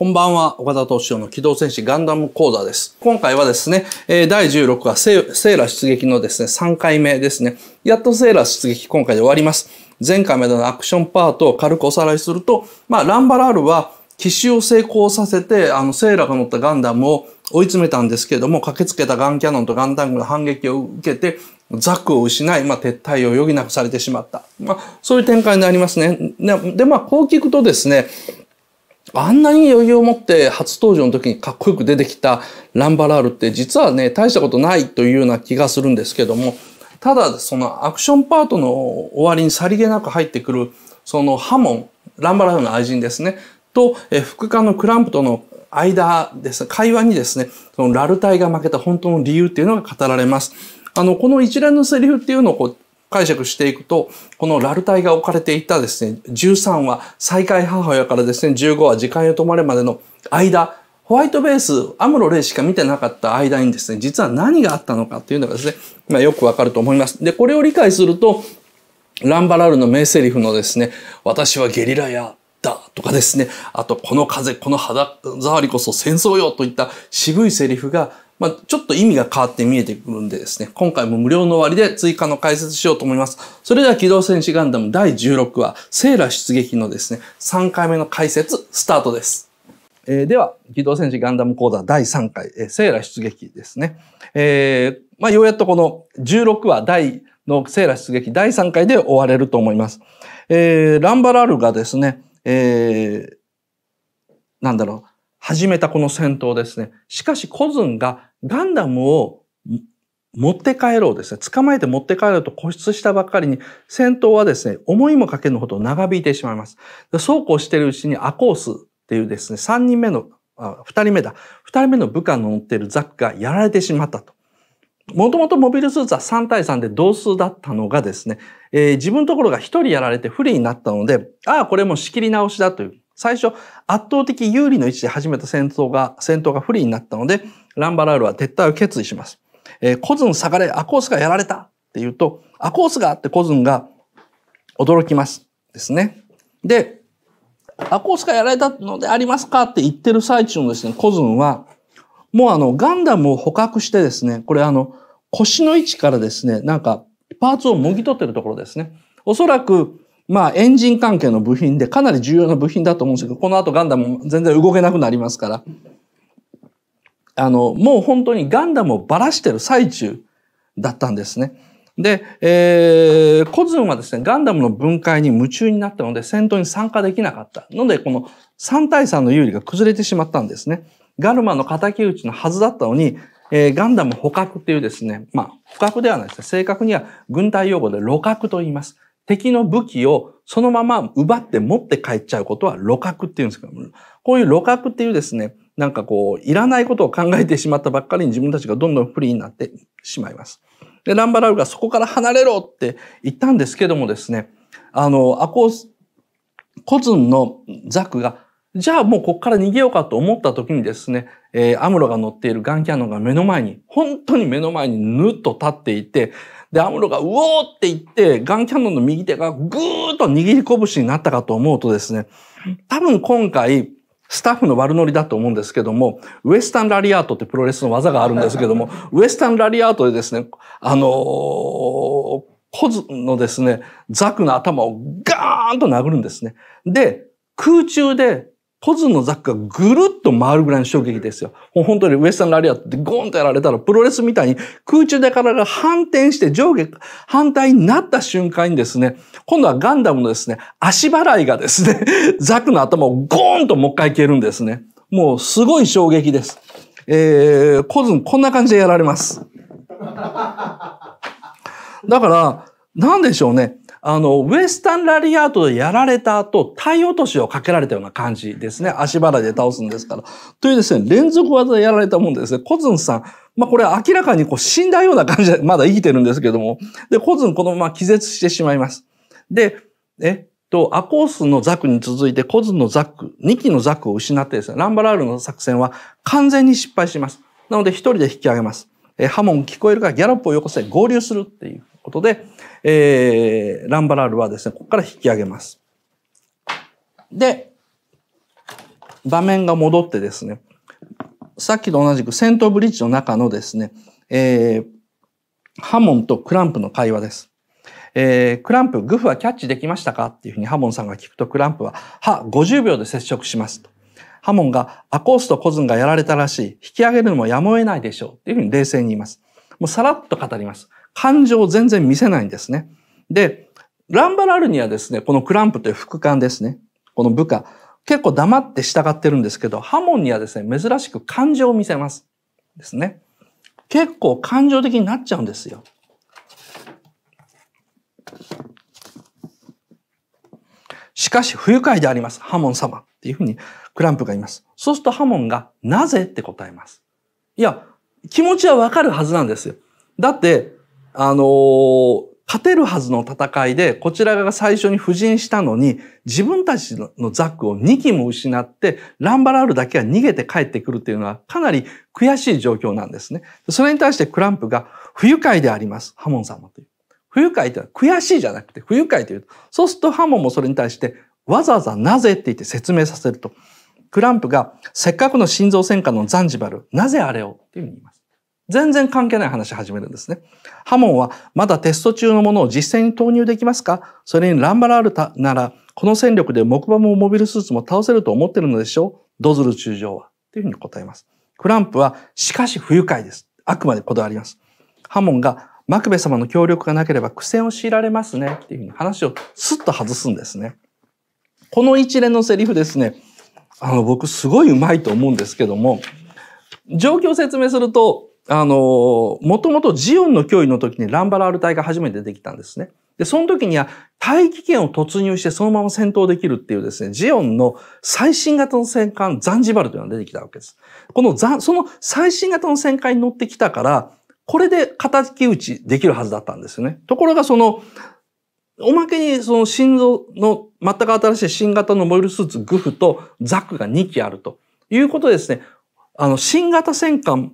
こんばんは、岡田斗司夫の機動戦士ガンダム講座です。今回はですね、第16話セーラ出撃のですね、3回目ですね。やっとセーラ出撃今回で終わります。前回までのアクションパートを軽くおさらいすると、まあ、ランバラールは奇襲を成功させて、あの、セーラが乗ったガンダムを追い詰めたんですけれども、駆けつけたガンキャノンとガンダムの反撃を受けて、ザクを失い、まあ、撤退を余儀なくされてしまった。まあ、そういう展開になりますね。で、まあ、こう聞くとですね、あんなに余裕を持って初登場の時にかっこよく出てきたランバラールって実はね、大したことないというような気がするんですけども、ただそのアクションパートの終わりにさりげなく入ってくる、そのハモン、ランバラールの愛人ですね、と、え副官のクランプとの間ですね、会話にですね、そのラルタイが負けた本当の理由っていうのが語られます。あの、この一連のセリフっていうのをこう、解釈していくと、このラルタイが置かれていたですね、13は再会母親からですね、15は時間よ止まれまでの間、ホワイトベース、アムロレイしか見てなかった間にですね、実は何があったのかっていうのがですね、まあ、よくわかると思います。で、これを理解すると、ランバラルの名台詞のですね、私はゲリラや、だとかですね、あとこの風、この肌触りこそ戦争よといった渋いセリフがまあ、ちょっと意味が変わって見えてくるんでですね、今回も無料の割で追加の解説しようと思います。それでは機動戦士ガンダム第16話、セーラ出撃のですね、3回目の解説、スタートです。えー、では、機動戦士ガンダム講座第3回、えー、セーラ出撃ですね。えー、まあ、ようやっとこの16話第のセーラ出撃第3回で終われると思います。えー、ランバラルがですね、えー、なんだろう、始めたこの戦闘ですね。しかし、コズンがガンダムを持って帰ろうですね。捕まえて持って帰ろうと固執したばっかりに、戦闘はですね、思いもかけぬほど長引いてしまいます。そうこうしているうちにアコースっていうですね、3人目の、あ、2人目だ。2人目の部下の乗っているザックがやられてしまったと。もともとモビルスーツは3対3で同数だったのがですね、えー、自分のところが1人やられて不利になったので、ああ、これも仕切り直しだという。最初、圧倒的有利の位置で始めた戦闘が、戦闘が不利になったので、ランバラールは撤退を決意します。えー、コズン下がれ、アコースがやられたって言うと、アコースがってコズンが驚きます。ですね。で、アコースがやられたのでありますかって言ってる最中のですね、コズンは、もうあの、ガンダムを捕獲してですね、これあの、腰の位置からですね、なんか、パーツをもぎ取ってるところですね。おそらく、まあ、エンジン関係の部品で、かなり重要な部品だと思うんですけど、この後ガンダムも全然動けなくなりますから、あの、もう本当にガンダムをばらしてる最中だったんですね。で、えー、コズンはですね、ガンダムの分解に夢中になったので、戦闘に参加できなかった。ので、この3対3の有利が崩れてしまったんですね。ガルマの敵討ちのはずだったのに、えー、ガンダム捕獲っていうですね、まあ、捕獲ではないですね、正確には軍隊用語で露獲と言います。敵の武器をそのまま奪って持って帰っちゃうことは露覚っていうんですけどこういう露覚っていうですね、なんかこう、いらないことを考えてしまったばっかりに自分たちがどんどん不利になってしまいます。で、ランバラウがそこから離れろって言ったんですけどもですね、あの、アコース、コズンのザクが、じゃあもうここから逃げようかと思った時にですね、えー、アムロが乗っているガンキャノンが目の前に、本当に目の前にぬっと立っていて、で、アムロがうおーって言って、ガンキャノンの右手がぐーっと握り拳になったかと思うとですね、多分今回、スタッフの悪ノリだと思うんですけども、ウエスタンラリアートってプロレスの技があるんですけども、ウエスタンラリアートでですね、あのー、コズのですね、ザクの頭をガーンと殴るんですね。で、空中でポズンのザックがぐるっと回るぐらいの衝撃ですよ。もう本当にウエスタンラリアってゴーンとやられたら、プロレスみたいに空中で体が反転して上下、反対になった瞬間にですね、今度はガンダムのですね、足払いがですね、ザックの頭をゴーンともう一回蹴るんですね。もうすごい衝撃です。えー、コズンこんな感じでやられます。だから、なんでしょうね。あの、ウエスタンラリアートでやられた後、体落としをかけられたような感じですね。足払いで倒すんですから。というですね、連続技でやられたもんですね。コズンさん、まあこれ明らかにこう死んだような感じで、まだ生きてるんですけども。で、コズンこのまま気絶してしまいます。で、え、っと、アコースのザクに続いてコズンのザク、2機のザクを失ってですね、ランバラールの作戦は完全に失敗します。なので一人で引き上げます。え、ハモン聞こえるからギャロップをよこせ、合流するっていうことで、えー、ランバラールはですね、ここから引き上げます。で、場面が戻ってですね、さっきと同じく戦闘ブリッジの中のですね、えー、ハモンとクランプの会話です。えー、クランプ、グフはキャッチできましたかっていうふうにハモンさんが聞くと、クランプは、は、50秒で接触しますと。ハモンが、アコースとコズンがやられたらしい。引き上げるのもやむを得ないでしょう。っていうふうに冷静に言います。もうさらっと語ります。感情を全然見せないんですね。で、ランバラルにはですね、このクランプという副官ですね。この部下。結構黙って従ってるんですけど、ハモンにはですね、珍しく感情を見せます。ですね。結構感情的になっちゃうんですよ。しかし、不愉快であります。ハモン様。っていうふうにクランプが言います。そうするとハモンが、なぜって答えます。いや、気持ちはわかるはずなんですよ。だって、あのー、勝てるはずの戦いで、こちら側が最初に布陣したのに、自分たちのザックを2機も失って、ランバラールだけは逃げて帰ってくるっていうのは、かなり悔しい状況なんですね。それに対してクランプが、不愉快であります。ハモン様という。不愉快ってのは悔しいじゃなくて、不愉快という。そうするとハモンもそれに対して、わざわざなぜって言って説明させると。クランプが、せっかくの心臓戦火のザンジバル、なぜあれをっていうふうに言います。全然関係ない話始めるんですね。ハモンは、まだテスト中のものを実際に投入できますかそれにランバラルタなら、この戦力で木馬もモビルスーツも倒せると思ってるのでしょうドズル中将は。っていうふうに答えます。クランプは、しかし不愉快です。あくまでこだわります。ハモンが、マクベ様の協力がなければ苦戦を強いられますね。っていうふうに話をスッと外すんですね。この一連のセリフですね。あの、僕すごい上手いと思うんですけども、状況を説明すると、あの、もともとジオンの脅威の時にランバラール隊が初めて出てきたんですね。で、その時には大気圏を突入してそのまま戦闘できるっていうですね、ジオンの最新型の戦艦ザンジバルというのが出てきたわけです。このザ、その最新型の戦艦に乗ってきたから、これで敵討ちできるはずだったんですよね。ところがその、おまけにその心臓の全く新しい新型のモイルスーツグフとザックが2機あるということですね、あの新型戦艦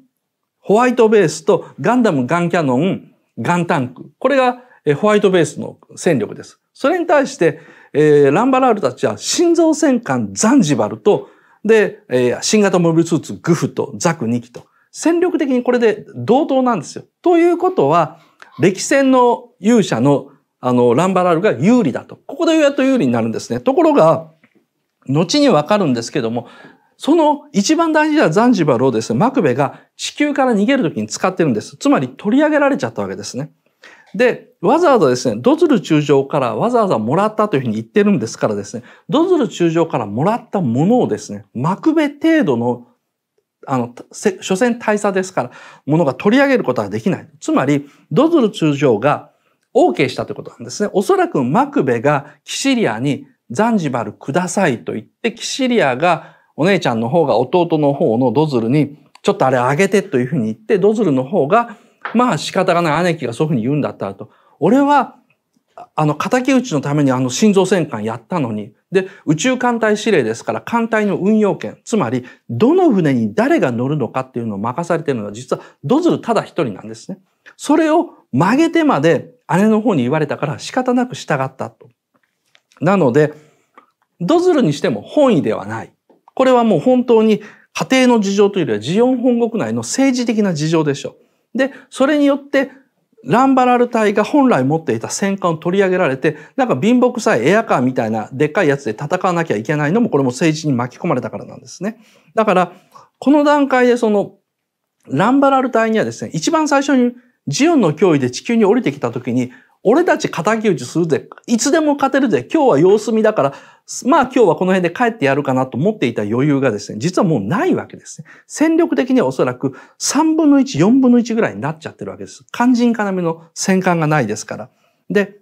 ホワイトベースとガンダム、ガンキャノン、ガンタンク。これがホワイトベースの戦力です。それに対して、えー、ランバラールたちは心臓戦艦ザンジバルと、で、えー、新型モビルスーツグフとザク2機と、戦力的にこれで同等なんですよ。ということは、歴戦の勇者の、あの、ランバラールが有利だと。ここでやっと有利になるんですね。ところが、後にわかるんですけども、その一番大事なザンジバルをですね、マクベが地球から逃げるときに使ってるんです。つまり取り上げられちゃったわけですね。で、わざわざですね、ドズル中将からわざわざもらったというふうに言ってるんですからですね、ドズル中将からもらったものをですね、幕ベ程度の、あの、所詮大差ですから、ものが取り上げることはできない。つまり、ドズル中将が OK したということなんですね。おそらく幕ベがキシリアにザンジバルくださいと言って、キシリアがお姉ちゃんの方が弟の方のドズルにちょっとあれあげてというふうに言って、ドズルの方が、まあ仕方がない姉貴がそういうふうに言うんだったらと。俺は、あの、敵討ちのためにあの心臓戦艦やったのに。で、宇宙艦隊指令ですから、艦隊の運用権。つまり、どの船に誰が乗るのかっていうのを任されてるのは、実はドズルただ一人なんですね。それを曲げてまで姉の方に言われたから仕方なく従ったと。なので、ドズルにしても本意ではない。これはもう本当に家庭の事情というよりはジオン本国内の政治的な事情でしょう。で、それによってランバラル隊が本来持っていた戦艦を取り上げられて、なんか貧乏くさいエアカーみたいなでっかいやつで戦わなきゃいけないのもこれも政治に巻き込まれたからなんですね。だから、この段階でそのランバラル隊にはですね、一番最初にジオンの脅威で地球に降りてきた時に俺たち仇討ちするぜ。いつでも勝てるぜ。今日は様子見だから、まあ今日はこの辺で帰ってやるかなと思っていた余裕がですね、実はもうないわけですね。戦力的にはおそらく3分の1、4分の1ぐらいになっちゃってるわけです。肝心要の戦艦がないですから。で、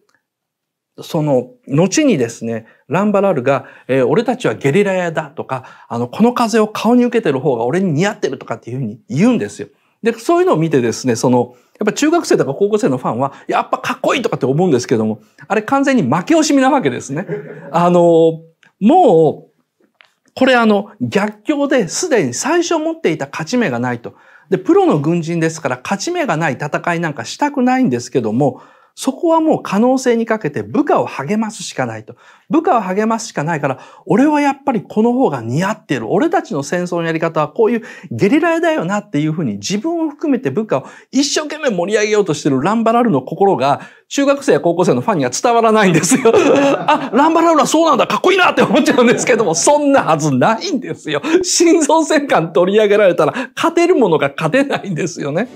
その、後にですね、ランバラルが、えー、俺たちはゲリラ屋だとか、あの、この風を顔に受けてる方が俺に似合ってるとかっていうふうに言うんですよ。で、そういうのを見てですね、その、やっぱ中学生とか高校生のファンは、やっぱかっこいいとかって思うんですけども、あれ完全に負け惜しみなわけですね。あの、もう、これあの、逆境ですでに最初持っていた勝ち目がないと。で、プロの軍人ですから勝ち目がない戦いなんかしたくないんですけども、そこはもう可能性にかけて部下を励ますしかないと。部下を励ますしかないから、俺はやっぱりこの方が似合ってる。俺たちの戦争のやり方はこういうゲリラだよなっていうふうに自分を含めて部下を一生懸命盛り上げようとしてるランバラルの心が中学生や高校生のファンには伝わらないんですよ。あ、ランバラルはそうなんだ、かっこいいなって思っちゃうんですけども、そんなはずないんですよ。心臓戦艦取り上げられたら勝てるものが勝てないんですよね。